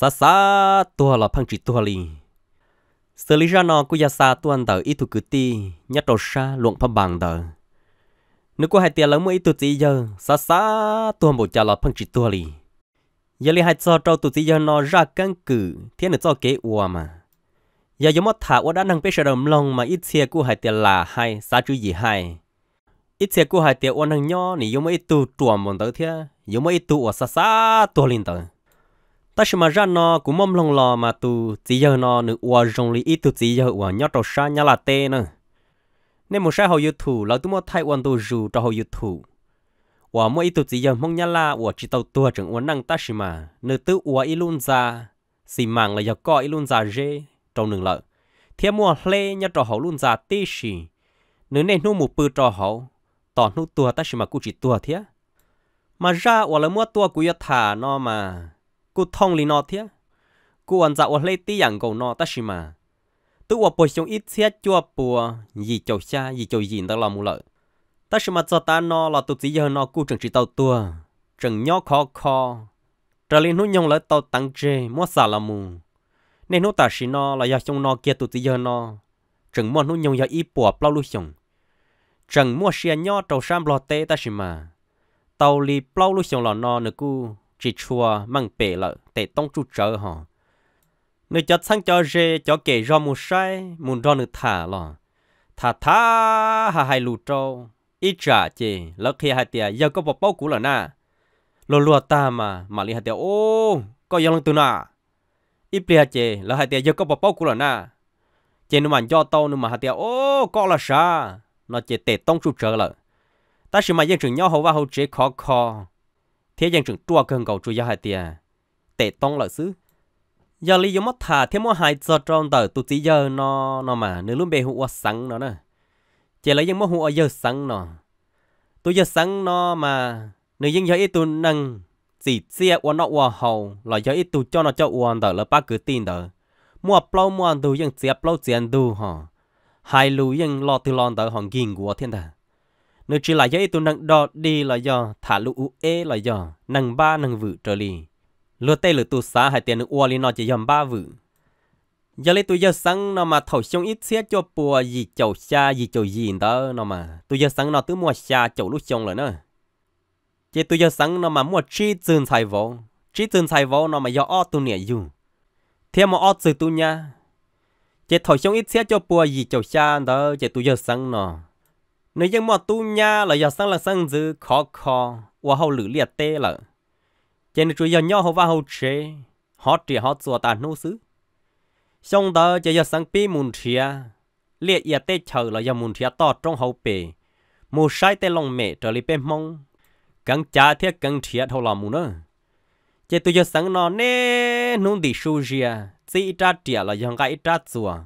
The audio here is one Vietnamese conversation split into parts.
xa xa tua là phăng chỉ tua li xử lý ra nó cũng ra xa tua anh tờ ít tu cử ti nhất đầu xa luận phong bằng tờ nếu có hai tiền lớn mới ít tu gì giờ xa xa tua một chả là phăng chỉ tua li giờ li hai cho trâu tu gì giờ nó ra căn cử thiên được cho kế ua mà giờ giống mất thả ua đã năng bế sợ đầm lòng mà ít xe của hai tiền là hai xa chứ gì hai ít xe của hai tiền ua năng nho nỉ giống mấy tu trùa một tờ thế giống mấy tu ua xa xa tua lên tờ ta xem mà ra nó cũng mong lòng lò mà tu chỉ giờ nó nữ ua rồng lý ít tu chỉ giờ ua nhót đầu xa nhá là tê nè nên một sai hậu yêu thủ là tu mua thay hoàn tu dù cho hậu yêu thủ ua mỗi ít tu chỉ giờ mong nhá là ua chỉ tàu tua chẳng ua năng ta xem mà nữ tu ua ít luôn ra xì mạng là giờ coi ít luôn ra rê trong đường lợi thiên mua lê nhá trò hậu luôn ra tê xì nữ nên nu một bự trò hậu tỏ nu tua ta xem mà cũng chỉ tua thế mà ra ua là mua tua cũng yêu thả nó mà กูท่องลีนอเทียกูอันจะว่าเล่ตีอย่างกูนอตั้งชิมาตัวปวยชงอิเทียจัวปัวยีเจ้าชายีเจ้ายินตลอดมูเลยตั้งชิมาจะตานอเราตัวจีเยนอกูจึงจีเต้าตัวจึงย่อคอคอจะลีนุ่ยงเลยเต้าตังเจมัวสาลามูในนู้ตาชินอเราอยากชงนอเกียตัวจีเยนอจึงมัวนุ่ยงอยากอีปัวเปล่าลุชงจึงมัวเชียนย่อเจ้าชามรอเต้ตั้งชิมาเต้าลีเปล่าลุชงหล่อนอเนื้อกู chỉ chua mang bể lợ tệ tông trụ trở hò nơi cho sang cho rê cho kể do mù sai mù do nữ thả lò thả thả hà hai lù trâu ít trả chê lỡ khi hai tia giờ có bọc bao cũ là na lô lùa ta mà mà li hai tia ô có giờ lăng từ na ít bia chê lỡ hai tia giờ có bọc bao cũ là na chê nó mà do tàu nó mà hai tia ô có là xa. nó chê tệ tông trụ trở lợ ta chỉ mà dân trường nhau hầu và hầu chế khó khó thế dân trường trua cơn cầu chui gia hai tiền tệ tông lợi xứ giờ lý do mất thả thế mua hai giờ tròn tờ tụ chỉ giờ nó nó mà nếu luôn bề hụa sáng nó nè chỉ lấy dân mua hụa giờ sáng nó tụ giờ sáng nó mà nếu dân giờ ít tụ năng chỉ xe uốn nó uốn hầu là giờ ít tụ cho nó cho uốn tờ là ba cứ tin tờ mua plau mua tụ dân xe plau tiền tụ hả hai lũ dân lo từ lo tờ hòn gìn của thiên đàng nếu chỉ là do tụ năng đo đi là do thả lũ u ê là do năng ba năng vự trở lì lừa tê lừa tụ xá hai tiền ua lì nó chỉ dầm ba vự giờ lấy tụi giờ sáng nó mà thầu xong ít xé cho bùa gì chầu xa gì chầu gì đó nó mà tụi giờ sáng nó tứ mua xa chầu lúc xong rồi nữa chỉ tụi giờ sáng nó mà mua chi tiền xài vỗ chi tiền xài vỗ nó mà do o tụi nè dùng thêm mà o từ tụi nha chỉ thầu xong ít xé cho bùa gì chầu xa đó chỉ tụi giờ sáng nó nếu dân mọt tu nha là giờ sang là sang dư khó khó và hậu lử liệt tê là trên nên chú giờ nhau hậu và hậu chế họ chỉ họ chùa ta nô sứ, xong đó cho giờ sang pi mùn chia liệt ya tê chờ là giờ mùn chia to trong hậu bề mù sai tê lòng mẹ trở lại bên mông càng cha thiết càng chia thâu là mù nữa cho tôi giờ sang nó nè nung đi suy ra chỉ ít trả tiền là giờ cái trả chùa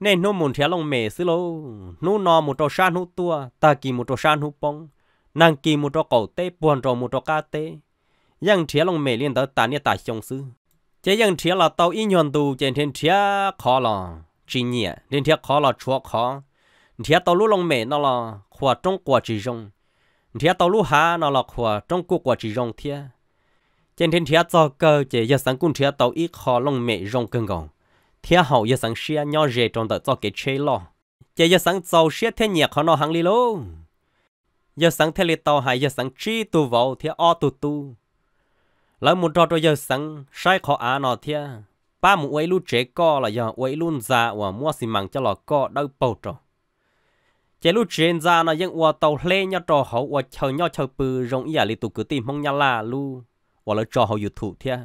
nên nó muốn theo lòng mẹ xí lô nó nó một trò san hút tua ta kỳ một trò san hút bông nàng kỳ một trò cầu tê buồn trò một trò cá tê yang theo lòng mẹ liên tới ta nia ta xong xứ chế yang theo là tàu y nhon tu trên thiên theo khó lò chỉ nhẹ nên theo khó lò chúa khó theo tàu lúa lòng mẹ nó là của Trung Quốc chỉ rong theo tàu lũ hà nó là của Trung Quốc quả chỉ rong theo trên thiên theo cho cơ chế giờ sáng cung theo tàu y khó lòng mẹ rong cơn gồng thiên hậu giờ sáng xia nhau rề trong tờ cho cái chế lo giờ giờ sáng giàu xia thiên nhiệt khó nó hàng li lô giờ sáng thiên li tàu hay giờ sáng chi tu vào thiên o tu tu lỡ một trò cho giờ sáng sai khó á nó thiên ba mụ ấy lu chế co là giờ ấy luôn già và mua xi măng cho lò co đâu bầu trò chế lu trên già nó vẫn qua tàu lê nhau trò hậu qua chờ nhau chờ bự rộng giả li tụ cứ tìm mong nhà là lu và lỡ trò hậu dụ thủ thiên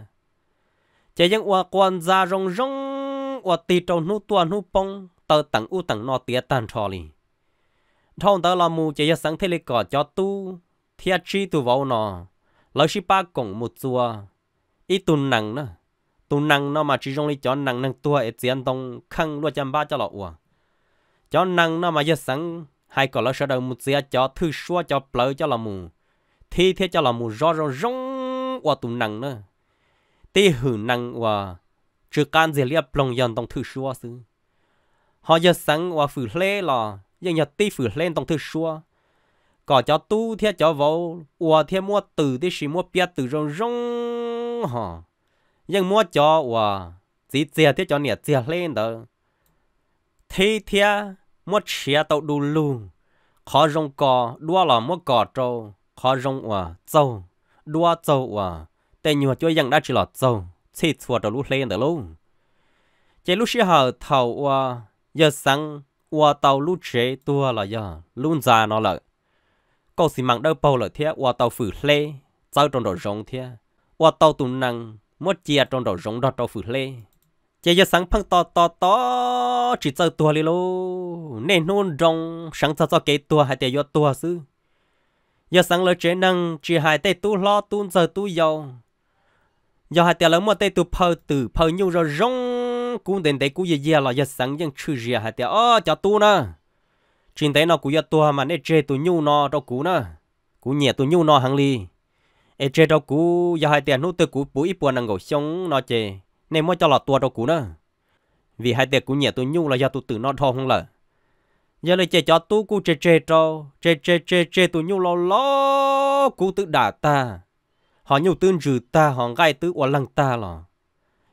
chế vẫn qua quan già rong rong ว่าตีเจ้าหนูตัวหนูปงเตอตังอู้ตังนอเตียตันชอลีท่องเตอลามูจะยสังเทเลกอจอตู้เทียชีตัวเว้านอแล้วชิป้ากงมุดจัวอีตุนหนังนะตุนหนังเนาะมาชิจงลีจอนหนังนังตัวเอเจียนตรงขังลวดจำบ้าจะหลอกวัวจอนหนังเนาะมายสังให้ก่อนแล้วเสดมุดเสียจอทือชัวจอเปลือจอละมูที่เทียจอละมูรอรองว่าตุนหนังเนาะตีหืนหนังว่า chứ can gì liệp bồng dần đồng thư xua sư họ giờ sáng và phử lê là nhưng nhật ti phử lên đồng thư xua có cho tu thiết cho vô và thiết mua từ thì chỉ mua biết từ rong rong hả nhưng mua cho và chỉ chia thiết cho nhiệt chia lên đó thế thiết mua chia tàu đủ lù khó rong cò đua là mua cò trâu khó rong và trâu đua trâu và tên nhiều cho rằng đã chỉ là trâu xịt xua đầu lúc lên đó luôn chế lúc xưa họ thầu qua giờ sáng qua tàu lúc chế tua là giờ luôn già nó là câu xì măng đâu bầu là thế qua tàu phử lê sau trong đầu rồng thế qua tàu tụ năng mất chia trong đầu rồng đó tàu phử lê chế giờ sáng phăng to to to chỉ sau tua đi lô nên nôn rồng sáng sau cho cái tua hay để do tua sư, giờ sáng lỡ chế năng chỉ hai tay tu lo tu giờ tu giàu giờ hai tiền lớn mà tê tụ phơ từ phơ nhiêu rồi rong cũng đến đấy cũng gì gì là giờ sáng dân chư gì hai tiền ô cho tu nè trên đấy nó cũng giờ tu mà nè chơi tụ nhiêu nó đâu cũng nè cũng nhẹ tụ nhiêu nó hàng ly ê chê đâu cũng giờ hai tiền nút tụ cũng bùi bùa năng gỗ sống nó chơi nên mới cho là tua đâu cũng nè vì hai tiền cũng nhẹ tụ nhiêu là giờ tụ tự nó thong không lợ giờ lại chơi cho tu cũng chơi chơi cho chơi chơi chơi chê tụ nhu lo lo cũng tự đả ta họ nhiều tương trừ ta họ gai tứ quả lăng ta lò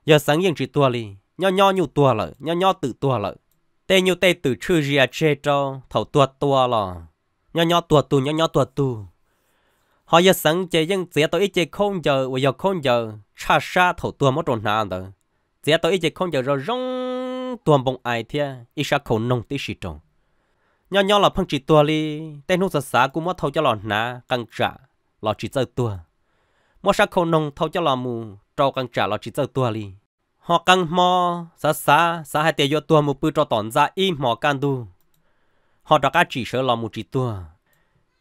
giờ sáng yên chỉ tua li nho nho nhiều tua lợ nho nho tự tua lợ tê nhiều tê tự chư ria che cho thầu tua tua lò nho nho tua tu nho nho tua tu họ giờ sáng chơi dân dễ tôi ít chơi không giờ và giờ không giờ xa sa thầu tua mất trộn nào đó dễ tôi ít chơi không giờ rồi rong tuồng bông ai thia ít sa khẩu nông tí xì trồng nho nho là phân chỉ tua li tê nút sợ xá cũng mất thầu cho lò ná căng trả lò chỉ chơi tua mua sa khâu nông thâu cho lò mù trâu căng trả lò chỉ tơ tua li họ căng mò xa xa xa hai tiền vô tua mù bự cho tòn ra im mò can du họ đã cá chỉ sợ lò mù chỉ tua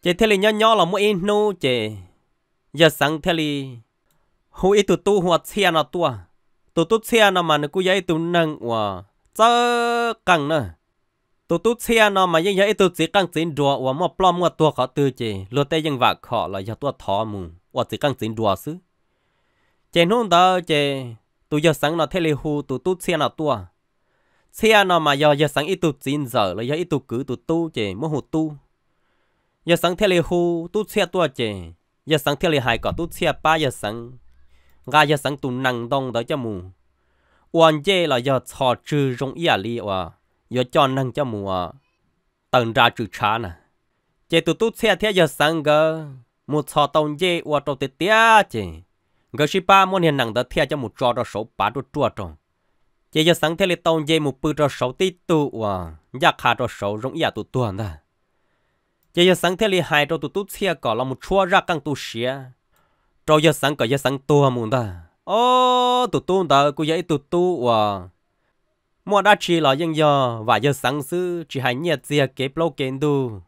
chế theo li nhỏ nhỏ lò mù in nu chế giờ sáng theo li hu ít tụ tu hoa chia à nó tua tụ tu chia à nó mà nó cứ giấy tụ nâng hoa chớ căng nữa tụ tu xe nó mà ยัง vậy tụ chỉ căng chỉ đùa và mò plom mà tua khó tư chỉ lừa tay ยัง vạc khó là giờ tua thọ mù và chỉ cần chính đùa xứ chè nôn đó chè tôi giờ sáng nó thế lê hù tôi tu xe nào tua xe nó mà giờ giờ sáng ít tụi chín giờ là giờ ít tụi cứ tụi tu chè mua hụt tu giờ sáng thế lê hù tu xe tua chè giờ sáng thế lê hai cỏ tu xe ba giờ sáng gà giờ sáng tụi nặng đông đó cho mù uan chè là giờ trò trừ rong à li à giờ cho nặng cho mù à tầng ra trừ chán à chè tôi tu xe thế giờ sáng cơ một thọ tông dê uo trâu tê tía chê gờ shi ba muốn hiền nặng đỡ thia cho một trò đó số bá đồ chua trồng chỉ cho sáng thế lệ tông dê một bự trò số tí tu uo giác hà trò số rong ya tu tuần đó à. chỉ cho sáng thế lệ hai trò tu tu thia cỏ là một chua ra căng tu xía trâu cho sáng cỏ cho sáng tua muốn đó ô tu tu đó cứ vậy tu tu uo mua đã chỉ là những giờ và giờ sáng sư chỉ hai nhiệt gì kế lâu kế đu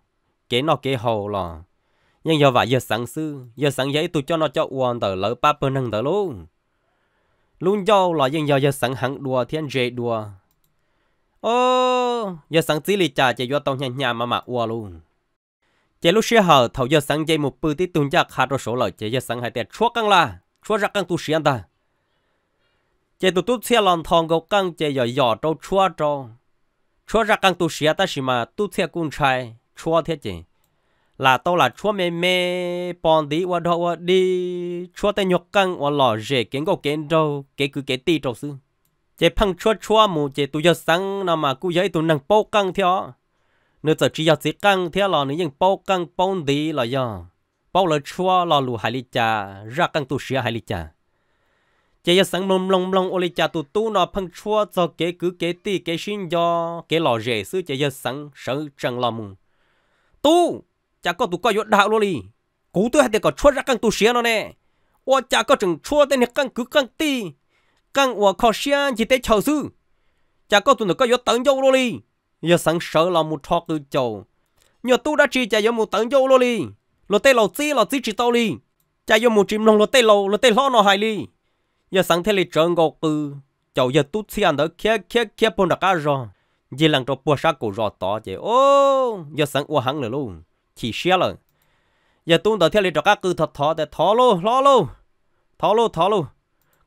kế nó kế hậu là nhưng do vậy giờ sáng sư giờ sáng giấy tôi cho nó cho uon tờ lỡ ba bơ năng tờ luôn luôn cho là nhưng do giờ sáng hẳn đùa thiên dễ đùa ô giờ sáng chỉ lì trà chỉ do tông nhà nhà mà mà uo luôn chỉ lúc xưa hở thầu giờ sáng giấy một bữa tí tuần chắc khá đôi số lời chỉ giờ sáng hai tiền chúa căng là chúa ra căng tu sĩ ta chỉ tụt tụt xe lòng thong gấu căng chỉ giờ giờ trâu chúa trâu chúa ra căng tu sĩ ta xí mà tụt xe cung trai chúa thế chứ là tôi là chúa mẹ mẹ bọn đi và đó đi chúa tay nhọc căng và lò rể kiến cầu kiến đâu kế cứ kế tì trâu sư chế phăng chúa chúa mù chế tu giờ sáng nào mà cứ giấy tu năng bao căng theo nữa giờ chỉ giờ chỉ căng theo lò nữa nhưng bao căng bao đi là do bao là chúa lò lù hai lít cha ra căng tu sửa hai lít cha chế giờ sáng lông lông lông ô lít cha tụi tu nó phăng chúa cho kế cứ kế tì kế xin do kế lò rể sư chế giờ sáng sáng trăng lò mù tu chả có tụ coi yốt đạo luôn đi cú tôi hay để có chua ra căng tụ xia nó nè ô chả có chừng chua tên căng cứ căng ti căng ô khó xia chỉ để chờ sư chả có tụ nó có yốt tận dâu luôn đi giờ sẵn sợ là một thọ từ chầu nhờ tu đã chỉ chả yốt một tận dâu luôn đi lo tê lo chi lo chi chỉ tao đi chả yốt một chim lòng lo tê lo lo tê lo nó hài đi giờ sẵn thế là trơn gò cứ, chầu giờ tu xia đó kia kia kia bồn đặc cá rồi giờ lần đó bùa sát cổ rõ tỏ chứ ô giờ sẵn ô hắn nữa luôn chỉ xe lợn giờ tuôn đầu theo lịch cho các cứ thật thọ để thọ lô lo lô thọ lô thọ lô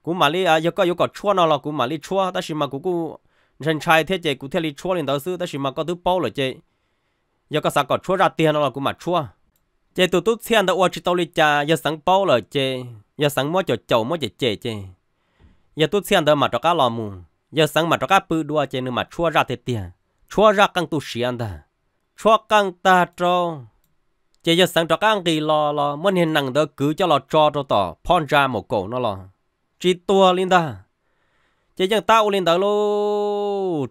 cũng mà li à giờ có yêu cầu chua nào là cũng mà li chua ta chỉ mà cũng cũng dân trai thế chế cũng theo li chua lên đầu sư ta chỉ mà có thứ bao rồi chế giờ có sao có chua ra tiền nào là cũng mà chua chế tụt tụt xem đã qua chỉ tao li cha giờ sáng bao rồi chế giờ sáng mua cho chậu mua chế chế chế giờ tụt xem đã mà cho các lò mù giờ sáng mà cho các bự đua chế nữa mà chua ra thế tiền chua ra căng tụt xiên ta chua căng ta cho จะยังสังจอกังกีรอรอมันเห็นหนังเด็กกูจะรอจอดัต่อพอนจาหมกโกนลรอจีตัวลินดาจะยังเต้าลินดาลู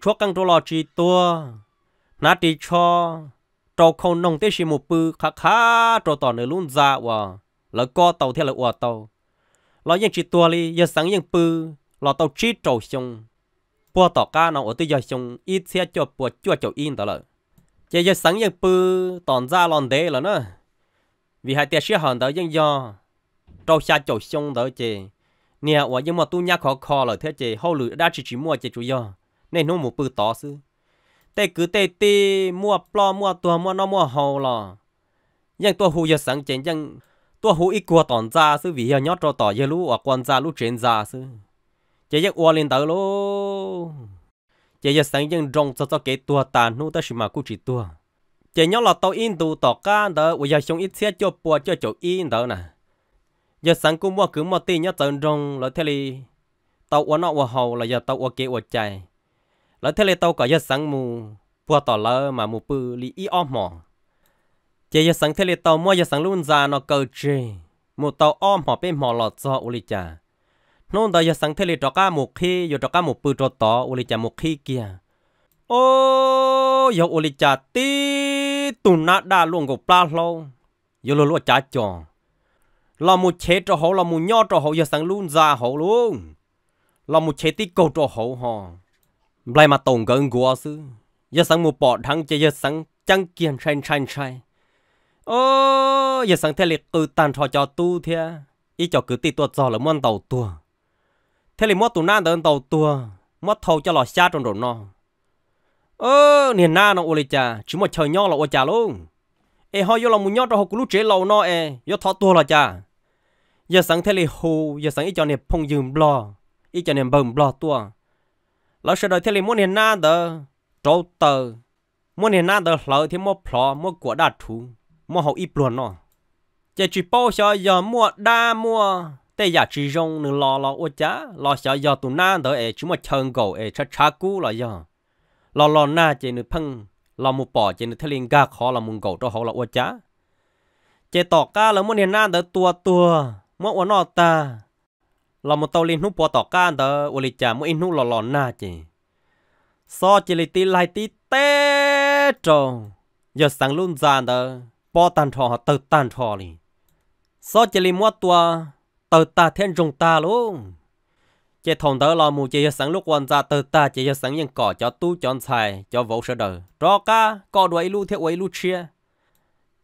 ช่วกังตัวรอจีตัว นาตีชอเราคงนงเตชิมุปือคาคาตัวต่อในลุ่นจาวะแล้วก็เต่าเทลอวัตเรายังจิตัวลียังสังยังปือเราเต่าจีตโจชงปวดต่อการเอาตัยาชงอีเสียจบปวดจ้วจอินตลอด giờ giờ sáng giờ bự tòn ra lòn đế là nó vì hai tiệt sĩ hòn đó dân do trâu xa chỗ sông đó chị nè ở nhưng mà tu nhá khó khó là thế chị hậu lử đã chỉ chỉ mua chị chủ do nên nó một bự to sư tê cứ tê tê mua plo mua tua mua nó mua hầu là nhưng tua hù giờ sáng chị nhưng tua hù ít qua tòn ra sư vì giờ nhót trâu tỏ giờ lú hoặc quan ra lú trên ra sư chị giờ qua lên tới luôn chỉ giờ sáng dân rong cho cho cái tua ta nu ta xin mà cú chỉ tua chỉ nhớ là tàu in tu tọt cá đó bây giờ xong ít xe cho bùa cho chỗ in đó nè giờ sáng cú mua cứ mua tiền nhớ tận rong là thế li tàu uốn nọ uốn hầu là giờ tàu uốn kế uốn chạy là thế li tàu cả giờ sáng mù bùa tỏ lơ mà mù bự li y om mỏ chỉ giờ sáng thế li tàu mua giờ sáng luôn già nó cờ chê mù tàu om họ bên mỏ lọt do ulicha nôn đó giờ sáng thế lì trọ cá một khi giờ trọ cá một bự trọ to uli chả một khi kia ô giờ uli chả tí tụ nát đa luôn của pla lâu giờ luôn luôn chả chọn là một chế trọ hậu là một nho trọ hậu giờ sáng luôn già hậu luôn là một chế tí câu trọ hậu ho. lại mà tổng gần gua sư giờ sáng một bỏ thằng chơi giờ sáng chẳng kiên chay chay chay. ô giờ sáng thế lì cứ tàn trò cho tu thế ý cho cứ tí tuột giò là món đầu tua thế là mua tụ nan đơn tàu tua mất thầu cho lò xa trong rồi nó ơ niền na nó ô lê cha chỉ một trời nhau là ô cha luôn ê họ vô là muốn nhau trong học lũ trẻ lâu nó e, vô thọ tua là cha giờ sáng thế là hù giờ sáng ít cho nè phong dừng blo ít cho nè bầm blo tua lão sợ đời thế là muốn niền na đờ trâu tờ muốn niền na đờ lỡ thì mất plò mất của đạt thú mất hậu ít luôn nó chỉ chỉ bao giờ giờ mua đa mua แต่อยากจีรงนึงรอรอว่าจ้ารอเสียยอตุนานเดอเอชิมาเชิงกกเอชัดชากูรอยอรอรอหน้าเจนึพังรอมุปอเจนึทะเลงกาขอรอมุงกกตัวหัวรอว่าจ้าเจตอก้าแล้วมันเห็นหน้าเดอตัวตัวมื่อวันนอตาเรามาเตาลินหุปอตอก้าเดอวลิจามั่ออินหุหล่อหล่อหน้าเจซอเจลิตีไลตีเตจงอย่าสั่งลุ่นจานเดอปอตันทอเติตันทอเลยซอเจลิมัวตัว tờ ta thiên rung ta luôn chị thòng tớ lo mù chị cho sẵn lúc quan ra tờ ta chị cho sẵn những cỏ cho tu chọn xài cho vỗ sơ đờ. rõ ca cỏ đuổi lu theo ấy lu chia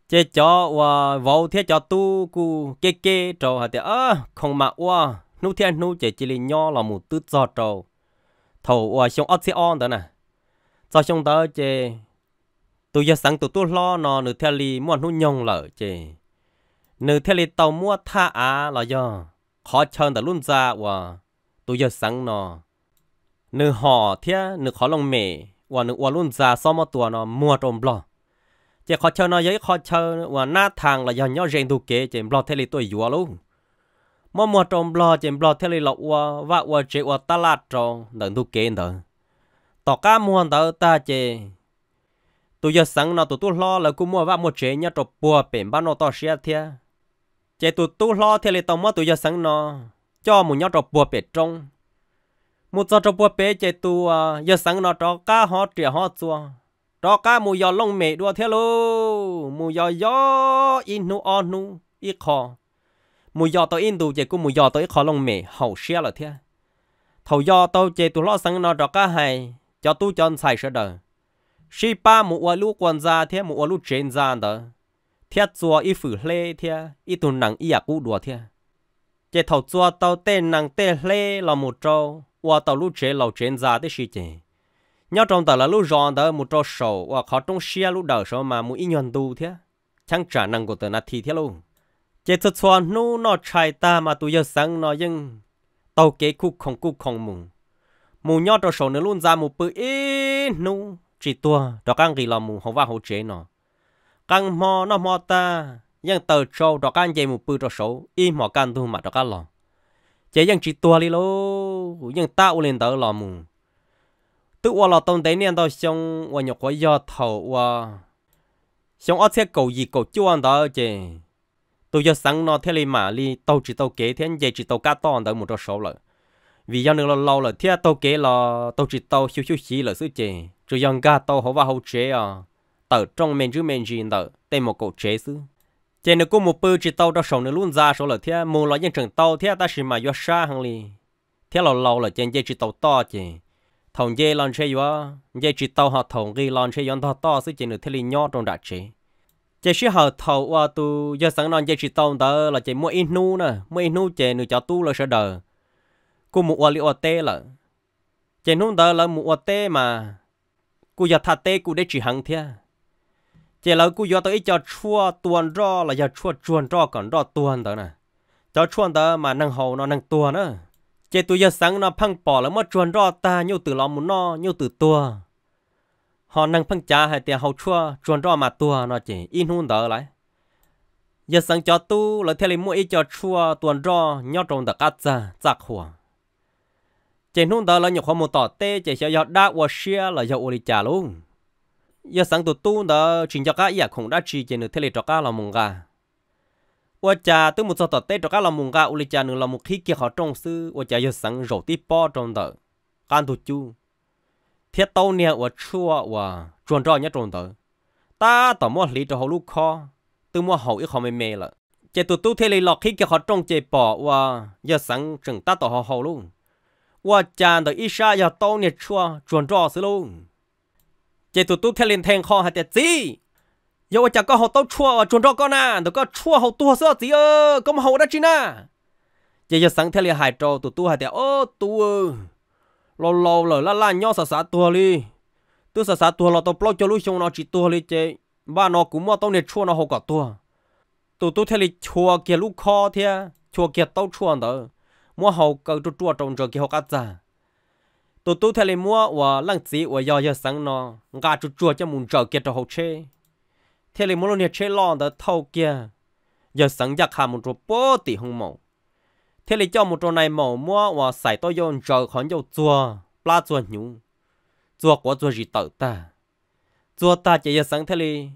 chị cho và vỗ theo cho tu cu kê kê trâu hả tiệt ơ không mà ua. nu thiên nu chế chỉ li nho là mù tư giọt trâu thầu và xong ớt xe on tớ nè cho xong tớ chế tôi cho sẵn tụi tu lo nó nửa theo li muốn nu nhông lở chế nữ thế li tàu mua tha à là do khó chân đã luôn ra và tôi giờ sáng nó nữ họ thế nữ khó lòng mẹ và nữ và luôn ra sau một tuần nó mua trộm lo chỉ khó chơi nó giấy khó chơi và na thằng là do nhau rèn đủ kế chỉ lo thế li tôi dùa luôn mà mua trộm lo chỉ lo thế li lọc và và và chỉ và ta lạt trộm đừng đủ kế nữa tỏ cá mua đỡ ta chỉ tôi giờ sáng nó tôi tôi lo là cũng mua và mua chế nhau trộm bùa bền bán nó to xe thế chế tụ tu lo thì lấy tông mất tụ giờ sáng nó cho một nhóm trò bùa bể trong một giờ trò bùa bể chế tụ giờ sáng nó trò cá họ trẻ họ chua trò cá mù giờ lông mẹ đua thế lô mù giờ gió in nu on nu ít khó mù giờ tao in tụ chế cũng mù giờ tao ít khó lông mẹ hậu xe là thế thầu do tao chế tụ lo sáng nó trò cá hay cho tu chân anh xài sợ đời Shipa mù ua lu quan gia thế mù ua lu trên gia đó thiệt chua y phử lê thiệt y tu nặng y à cú đùa thiệt chế thầu chua tàu tên nặng tê lê là một trâu và tàu lũ chế lầu trên già tới xí chế nhau trong tàu là lũ giòn đó một trâu sầu và khó trong xe lũ đỡ sầu mà mũi nhọn tu thiệt chẳng trả năng của tờ na thì thiệt luôn chế thật chua nu nó chạy ta mà tu giờ sáng nó nhưng tàu kế khu không khu không mùng mù nhót cho sầu nữa luôn ra mù bự ít nu chỉ tua đó căng gì là mù hồng va hậu chế nó căn mò nó mò ta nhưng tờ trâu đó căn dây một bự đó số y mò căn thu mà đó căn lò chế nhưng chỉ tua đi lô nhưng ta u lên tờ lò mù tự qua lò tông tế niên tao xong u nhọc quá do thầu u xong ở xe cầu gì cầu chưa anh đó chế tôi giờ sáng nó thế li mà li tao chỉ tao kế thế dây chỉ tao cá to anh tao một đó số rồi vì do nữa lâu lâu rồi thế tao kế là tao chỉ tao xíu xíu xí là sứ chế rồi dân cá tao hổ và hậu chế à tờ trong men chứ men gì tờ tên một cổ chế xứ chế nó cũng một bự chỉ tàu đó sống nó luôn ra số là thế mua lại những trường tàu thế ta chỉ mà do xa hàng lì, thế lâu lâu là trên chế chỉ tàu to chứ thằng dê lon chơi vó dê chỉ tàu họ thằng ghi lon chơi yon to to xứ chế nó thế li nhỏ trong đại chế chế sĩ họ thầu qua tu do sẵn non chế chỉ tàu đó là chế mua in nu nè mua in nu chế nó cho tu là sợ đời cô mua li tê là chế nung đó là mua tê mà cô giờ thà tê cô để chỉ hàng thia chỉ là cú gió tới cho chua tuần rõ là giờ chua chuồn rõ còn rõ tuần đó nè cho chuồn đó mà năng hầu nó năng tuần nữa chỉ tôi giờ sáng nó phăng bỏ là mất chuồn rõ ta nhiều từ lòng muốn nó nhiều từ tua họ năng phăng trả hay tiền hầu chua chuồn rõ mà tua nó chỉ in hun đó lại giờ sáng cho tu là theo lý mua ít cho chua tuần rõ nhau trong được cắt ra giặc hùa chỉ hun đó là nhiều khoa một tỏ tê chỉ sẽ giờ đa và xia là giờ ô lý trả luôn giờ sáng tụt tu đó chuyện cho các giờ không đã chỉ trên được thế lệ cho các là mùng gà ủa cha tôi một số tọt tết cho các là mùng gà uli cha nữa là một khi kia họ trông sư ủa cha giờ sáng rổ tí po trong đó can tụt chu thiết tàu nè ủa chua ủa chuồn trò nhất trong đó ta tỏ mua lý cho họ lúc kho tôi mua hậu ít họ mềm mềm là chế tụt tu thế lệ lọ khi kia họ trông chế bỏ ủa giờ sáng chừng ta tỏ họ hậu luôn ủa cha đó ít xa giờ tàu nè chua chuẩn trò sư luôn chế tụt tụ theo liền thèn kho hạt tiệt gì giờ chả có hậu tao chua ở chuồn đó con à nó có chua hậu tua sao gì ơ có mà hậu đó chứ na chế giờ sáng theo liền hải trò tụt tụ hạt tiệt ơ tụ lâu lâu lỡ la la nhau sợ sợ tua đi tôi sợ sợ tua là tao plau cho lũ xong nó chỉ tua đi chế ba nó cũng mua tao nè chua nó hậu cả tua tụt tụ theo liền chua kia lũ kho thia chua kia tao chua đó mua hậu cỡ chua trồng trồng kia hậu cắt ra tổ tu thay mua và lăng chỉ và do do sáng nó gà chuột chuột cho muốn trở kia cho hậu chế thay mua luôn nhiệt chế lon đó thâu kia giờ sáng giặc hà một chỗ bó tỷ hung mẫu thế là cho một chỗ này mẫu mua và xài to yon trở khỏi dầu chua pla e chua nhũ chua của chua gì tự ta chua ta chỉ giờ sáng thế là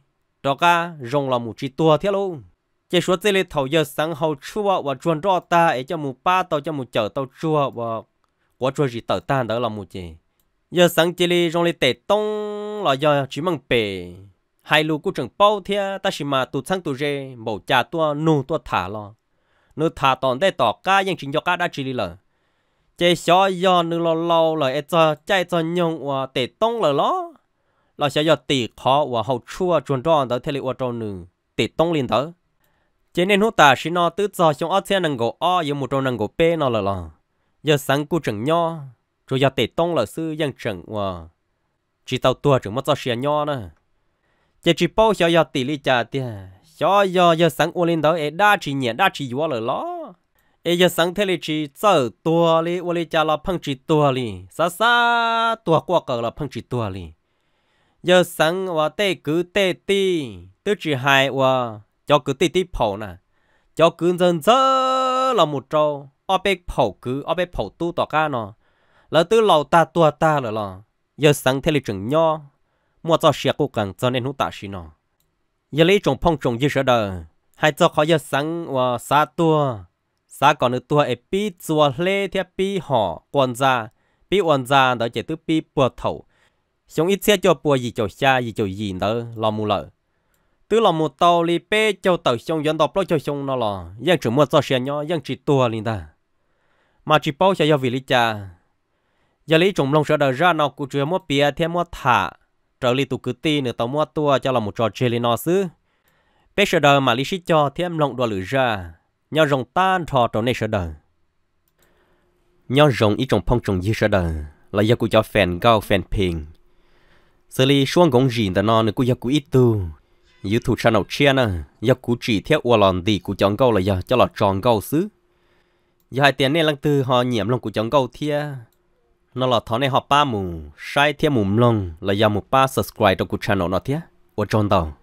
đó cả rồng là một chỉ tua thế luôn chỉ số thế là thầu giờ sáng hậu chua và chuẩn cho ta ấy cho một ba tàu cho một chở tàu chua và quá trôi gì tờ tan đó là một chuyện giờ sáng chỉ li trong li tệ tông là giờ chỉ mang bể hai lu cũng chẳng bao thia ta chỉ mà tụt sang tụt rê bầu cha tua nô tua thả lo nô thả tòn đây tỏ ca ยัง chính cho ca đã chỉ li lờ chế xó giờ nô e e lo lo là e cho chạy cho nhung và tệ tông là lo là sẽ giờ tỷ khó và hậu chua chuẩn đoan tới thế li ở trong nương tệ tông liền tới chế nên hút ta chỉ nó tự cho trong ở xe năng gỗ o dùng một trong năng gỗ p nó là lo giờ sáng cô chẳng nho rồi giờ tệ tông là sư dân chẳng hòa chỉ tàu tua chẳng mất cho xe nho nè. Giờ chỉ bao giờ giờ tỷ lý trà tia cho giờ giờ sáng ô lên đó ấy đa chỉ nhẹ đa chỉ vua lời lo ấy giờ sáng thế lý chỉ sợ tua lý ô lý trà là phăng chỉ tua lý xa xa tua qua cờ là phăng chỉ tua lý giờ sáng và tê cứ tê ti tứ chỉ hai và cho cứ tê ti phổ nè cho cứ dần dơ là một trâu ở bên phổ cứ ở bên phổ tu tỏ ca nó là từ lâu ta tua ta là là giờ sáng thế lịch trường nho mua cho xe cố gắng cho nên hút ta xin nó giờ lấy trồng phong trồng như sợ đời hai cho khó giờ sáng và xa tua xa còn nữa tua ấy pi chùa lê theo pi họ quan gia pi quan gia đó chỉ từ pi bùa thầu xong ít xe cho bùa gì cho xa gì cho gì đó lo mù lợ tứ là một tàu li pe cho tàu xong dẫn đọc lo cho xong nó lo, yang chỉ mua cho xe nhỏ, yang chỉ tua linh ta mà chỉ bao giờ vị lý cha giờ lý trùng long sợ đời ra nó cũng chưa mua bia thêm mua thả trở lý tụ cứ ti nữa tao mua tua cho là một trò chơi lý nó xứ bé sợ đời mà lý sĩ cho thêm lòng đua lử ra nhau rồng tan thò trò này sợ đời nhau rồng ý trồng phong trồng dư sợ đời là do cụ cho phèn gao phèn phiền xử lý xuống gống gì ta nó nữa cụ do cụ ít tu dư thủ sao nào chia nè do cụ chỉ theo uo lòn đi cụ chọn gao là do cho là tròn gao xứ giờ hai tiền này lăng từ họ nhiễm lòng của chống câu thia nó là thọ này họ ba mù sai thia mù lòng là giờ một ba subscribe cho của channel nó thia ở trong tàu